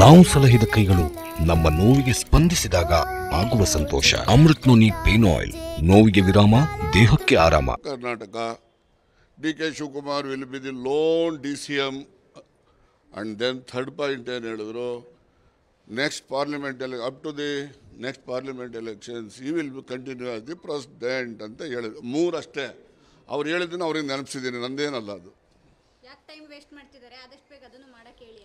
ನಾವು ಸಲಹಿದ ಕೈಗಳು ನಮ್ಮ ನೋವಿಗೆ ಸ್ಪಂದಿಸಿದಾಗ ಆಗುವ ಸಂತೋಷ ಅಮೃತ್ ನೋನಿ ಪೇನ್ ಆಯಿಲ್ ನೋವಿಗೆ ವಿರಾಮ ದೇಹಕ್ಕೆ ಆರಾಮ Karnataka D K Shivakumar will be the lone D C M and then third point ಏನು ಹೇಳಿದ್ರು ನೆಕ್ಸ್ಟ್ ಪಾರ್ಲಿಮೆಂಟ್ ಎಲೆ up to the next parliament elections he will be continue as the president ಅಂತ ಹೇಳಿದ್ರು ಮೂರಷ್ಟೇ ಅವ್ರು ಹೇಳಿದ್ದನ್ನು ಅವ್ರಿಗೆ ನೆನಪಿಸಿದ್ದೀನಿ ನಂದೇನಲ್ಲ ಅದು ಟೈಮ್ ವೇಸ್ಟ್ ಮಾಡ್ತಿದ್ದಾರೆ ಆದಷ್ಟು ಬೇಗ ಅದನ್ನು ಮಾಡಕ್ಕೆ ಹೇಳಿ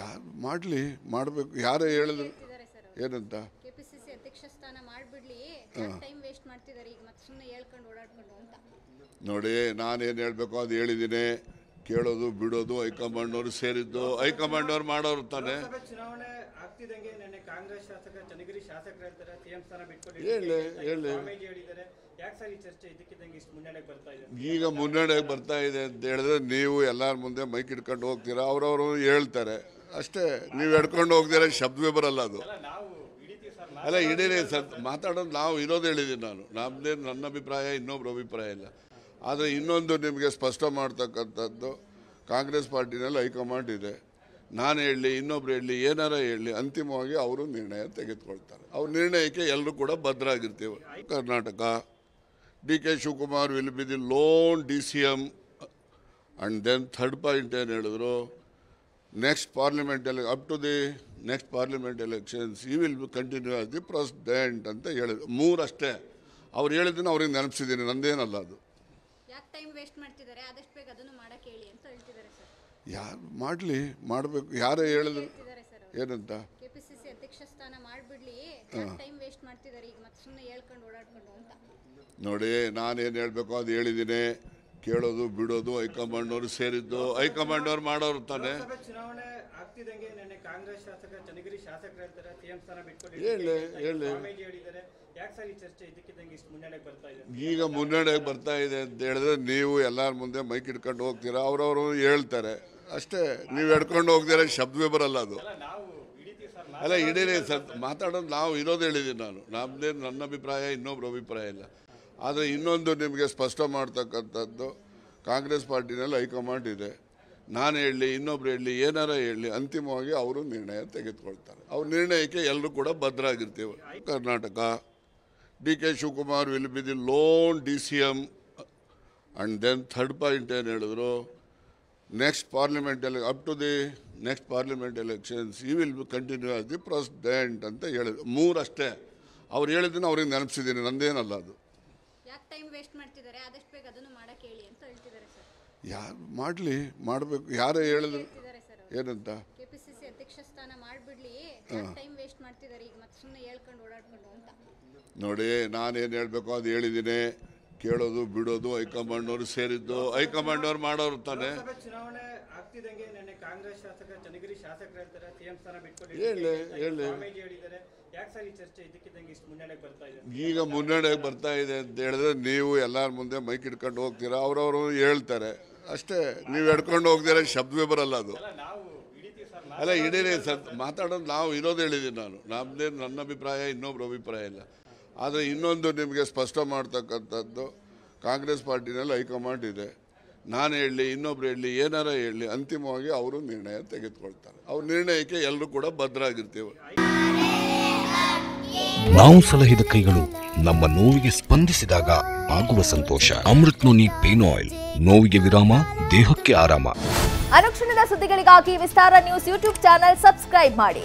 ಯಾರು ಮಾಡಲಿ ಮಾಡಬೇಕು ಯಾರೇ ಹೇಳಿದ್ರು ಏನಂತ ನೋಡಿ ನಾನೇನು ಹೇಳಬೇಕು ಅದು ಹೇಳಿದ್ದೀನಿ ಕೇಳೋದು ಬಿಡೋದು ಹೈಕಮಾಂಡ್ನವರು ಸೇರಿದ್ದು ಹೈಕಮಾಂಡ್ನವ್ರು ಮಾಡೋರು ತಾನೆ ಹೇಳಿ ಹೇಳಿ ಈಗ ಮುನ್ನಡೆಗೆ ಬರ್ತಾ ಇದೆ ಅಂತ ಹೇಳಿದ್ರೆ ನೀವು ಎಲ್ಲರ ಮುಂದೆ ಮೈಕ್ ಇಟ್ಕೊಂಡು ಹೋಗ್ತೀರಾ ಅವ್ರವರು ಹೇಳ್ತಾರೆ ಅಷ್ಟೇ ನೀವು ಎಡ್ಕೊಂಡು ಹೋಗ್ತೀರ ಶಬ್ದವೇ ಬರಲ್ಲ ಅದು ಅಲ್ಲ ಇಡೀ ಸರ್ ಮಾತಾಡೋದು ನಾವು ಇರೋದು ಹೇಳಿದ್ದೀನಿ ನಾನು ನಮ್ಮದೇನು ನನ್ನ ಅಭಿಪ್ರಾಯ ಇನ್ನೊಬ್ಬರ ಅಭಿಪ್ರಾಯ ಇಲ್ಲ ಆದರೆ ಇನ್ನೊಂದು ನಿಮಗೆ ಸ್ಪಷ್ಟ ಮಾಡ್ತಕ್ಕಂಥದ್ದು ಕಾಂಗ್ರೆಸ್ ಪಾರ್ಟಿನಲ್ಲಿ ಹೈಕಮಾಂಡ್ ಇದೆ ನಾನು ಹೇಳಲಿ ಇನ್ನೊಬ್ರು ಹೇಳಲಿ ಏನಾರ ಹೇಳಿ ಅಂತಿಮವಾಗಿ ಅವರು ನಿರ್ಣಯ ತೆಗೆದುಕೊಳ್ತಾರೆ ಅವ್ರ ನಿರ್ಣಯಕ್ಕೆ ಎಲ್ಲರೂ ಕೂಡ ಭದ್ರಾಗಿರ್ತೀವಿ Karnataka D K Shivakumar will be the lone D C M and then third point ಏನು ಹೇಳಿದ್ರು next parliament up to the next parliament elections will be continue ಎಲೆಕ್ಷನ್ಯೂ ಪ್ಲಸ್ ಡೆಂಟ್ ಅಂತ ಹೇಳಿದ್ರು ಮೂರಷ್ಟೇ ಅವ್ರು ಹೇಳಿದ್ರು ಅವ್ರಿಗೆ ನೆನಪಿಸಿದೀನಿ ನಂದೇನಲ್ಲ ಅದು ಯಾರು ಮಾಡಲಿ ಮಾಡಬೇಕು ಯಾರೇ ಹೇಳಿದ್ರು ಏನಂತ ನೋಡಿ ನಾನು ಏನು ಹೇಳಬೇಕು ಅದು ಹೇಳಿದ್ದೀನಿ ಕೇಳೋದು ಬಿಡೋದು ಹೈಕಮಾಂಡ್ನವರು ಸೇರಿದ್ದು ಹೈಕಮಾಂಡ್ನವ್ರು ಮಾಡೋರು ತಾನೆ ಹೇಳಿ ಹೇಳಿ ಈಗ ಮುನ್ನಡೆ ಬರ್ತಾ ಇದೆ ಅಂತ ಹೇಳಿದ್ರೆ ನೀವು ಎಲ್ಲರ ಮುಂದೆ ಮೈಕ್ ಇಟ್ಕೊಂಡು ಹೋಗ್ತೀರಾ ಅವ್ರವರು ಹೇಳ್ತಾರೆ ಅಷ್ಟೇ ನೀವು ಎಡ್ಕೊಂಡು ಹೋಗ್ದೇರೆ ಶಬ್ದವೇ ಬರಲ್ಲ ಅದು ಅಲ್ಲ ಇಡೀ ಸರ್ ಮಾತಾಡೋದು ನಾವು ಇರೋದು ಹೇಳಿದ್ದೀನಿ ನಾನು ನಮ್ದೇ ನನ್ನ ಅಭಿಪ್ರಾಯ ಇನ್ನೊಬ್ರ ಅಭಿಪ್ರಾಯ ಇಲ್ಲ ಆದರೆ ಇನ್ನೊಂದು ನಿಮಗೆ ಸ್ಪಷ್ಟ ಮಾಡ್ತಕ್ಕಂಥದ್ದು ಕಾಂಗ್ರೆಸ್ ಪಾರ್ಟಿನಲ್ಲಿ ಹೈಕಮಾಂಡ್ ಇದೆ ನಾನು ಹೇಳಲಿ ಇನ್ನೊಬ್ರು ಹೇಳಲಿ ಏನಾರ ಹೇಳಲಿ ಅಂತಿಮವಾಗಿ ಅವರು ನಿರ್ಣಯ ತೆಗೆದುಕೊಳ್ತಾರೆ ಅವ್ರ ನಿರ್ಣಯಕ್ಕೆ ಎಲ್ಲರೂ ಕೂಡ ಭದ್ರಾಗಿರ್ತೀವಿ Karnataka D K Shivakumar will be the lone D C M and then third point ಏನು ಹೇಳಿದ್ರು ನೆಕ್ಸ್ಟ್ ಪಾರ್ಲಿಮೆಂಟ್ ಎಲೆ up to the next parliament elections he will be continue as the president ಅಂತ ಹೇಳಿದ್ರು ಮೂರಷ್ಟೇ ಅವ್ರು ಹೇಳಿದ್ದನ್ನು ಅವ್ರಿಗೆ ನೆನಪಿಸಿದ್ದೀನಿ ನಂದೇನಲ್ಲ ಅದು ಯಾಕೆ ಟೈಮ್ ವೇಸ್ಟ್ ಮಾಡ್ತಿದ್ದಾರೆ ಆದಷ್ಟು ಬೇಗ ಅದನ್ನು ಮಾಡಕ್ಕೆ ಹೇಳಿ ಅಂತ ಹೇಳ್ತಿದ್ದಾರೆ ಸರ್ ಯಾರು ಮಾಡಲಿ ಮಾಡಬೇಕು ಯಾರೇ ಹೇಳಿದ್ರು ಹೇಳ್ತಿದ್ದಾರೆ ಸರ್ ಪಿ ಏನಂತ ಕೆಪಿಸಿಸಿ ಅಧ್ಯಕ್ಷ ಸ್ಥಾನ ಮಾಡಿಬಿಡ್ಲಿ ಟೈಮ್ ವೇಸ್ಟ್ ಮಾಡ್ತಿದ್ದಾರೆ ಈಗ ಮತ್ತೆ ಸುಮ್ಮನೆ ಹೇಳ್ಕೊಂಡು ಓಡಾಡ್ಕೊಂಡು ಅಂತ ನೋಡಿ ಏನು ಹೇಳಬೇಕು ಅದು ಹೇಳಿದ್ದೀನಿ ಕೇಳೋದು ಬಿಡೋದು ಹೈಕಮಾಂಡ್ ಅವರು ಸೇರಿದ್ದು ಹೈಕಮಾಂಡ್ ಅವ್ರು ಮಾಡೋರು ತಾನೆ ಹೇಳಿ ಹೇಳಿ ಈಗ ಮುನ್ನಡೆಗೆ ಬರ್ತಾ ಇದೆ ಅಂತ ಹೇಳಿದ್ರೆ ನೀವು ಎಲ್ಲರ ಮುಂದೆ ಮೈಕ್ ಇಟ್ಕೊಂಡು ಹೋಗ್ತೀರಾ ಅವ್ರವರು ಹೇಳ್ತಾರೆ ಅಷ್ಟೇ ನೀವು ಎಡ್ಕೊಂಡು ಹೋಗ್ತೀರಾ ಶಬ್ದವೇ ಬರಲ್ಲ ಅದು ಅಲ್ಲ ಇಡೀ ಸರ್ ಮಾತಾಡೋದು ನಾವು ಇರೋದು ಹೇಳಿದ್ದೀನಿ ನಾನು ನಮ್ದೇ ನನ್ನ ಅಭಿಪ್ರಾಯ ಇನ್ನೊಬ್ರ ಅಭಿಪ್ರಾಯ ಇಲ್ಲ ಆದರೆ ಇನ್ನೊಂದು ನಿಮಗೆ ಸ್ಪಷ್ಟ ಮಾಡ್ತಕ್ಕಂಥದ್ದು ಕಾಂಗ್ರೆಸ್ ಪಾರ್ಟಿನಲ್ಲಿ ಹೈಕಮಾಂಡ್ ಇದೆ ನಾನು ಹೇಳಲಿ ಇನ್ನೊಬ್ರು ಹೇಳಲಿ ಏನಾರ ಹೇಳಲಿ ಅಂತಿಮವಾಗಿ ಅವರು ನಿರ್ಣಯ ತೆಗೆದುಕೊಳ್ತಾರೆ ಅವ್ರ ನಿರ್ಣಯಕ್ಕೆ ಎಲ್ಲರೂ ಕೂಡ ಭದ್ರಾಗಿರ್ತೇವೆ ನಾವು ಸಲಹಿದ ಕೈಗಳು ನಮ್ಮ ನೋವಿಗೆ ಸ್ಪಂದಿಸಿದಾಗ ಆಗುವ ಸಂತೋಷ ಅಮೃತ್ ನೋನಿ ಪೇನ್ ಆಯಿಲ್ ನೋವಿಗೆ ವಿರಾಮ ದೇಹಕ್ಕೆ ಆರಾಮ ಅನುಕ್ಷಣದ ಸುದ್ದಿಗಳಿಗಾಗಿ Vistara news YouTube channel subscribe ಮಾಡಿ